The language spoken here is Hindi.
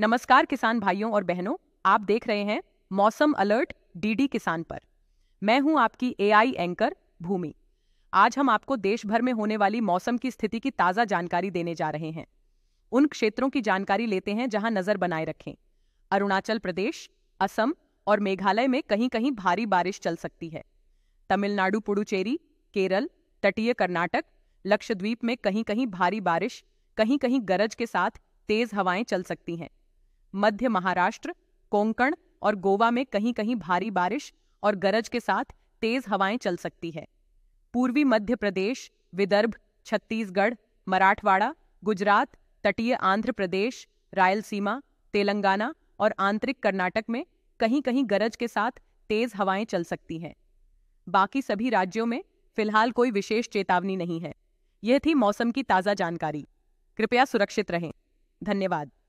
नमस्कार किसान भाइयों और बहनों आप देख रहे हैं मौसम अलर्ट डीडी किसान पर मैं हूं आपकी एआई एंकर भूमि आज हम आपको देश भर में होने वाली मौसम की स्थिति की ताज़ा जानकारी देने जा रहे हैं उन क्षेत्रों की जानकारी लेते हैं जहां नज़र बनाए रखें अरुणाचल प्रदेश असम और मेघालय में कहीं कहीं भारी बारिश चल सकती है तमिलनाडु पुडुचेरी केरल तटीय कर्नाटक लक्षद्वीप में कहीं कहीं भारी बारिश कहीं कहीं गरज के साथ तेज हवाएं चल सकती हैं मध्य महाराष्ट्र कोंकण और गोवा में कहीं कहीं भारी बारिश और गरज के साथ तेज हवाएं चल सकती है पूर्वी मध्य प्रदेश विदर्भ छत्तीसगढ़ मराठवाड़ा गुजरात तटीय आंध्र प्रदेश रायलसीमा तेलंगाना और आंतरिक कर्नाटक में कहीं कहीं गरज के साथ तेज हवाएं चल सकती हैं बाकी सभी राज्यों में फिलहाल कोई विशेष चेतावनी नहीं है यह थी मौसम की ताज़ा जानकारी कृपया सुरक्षित रहें धन्यवाद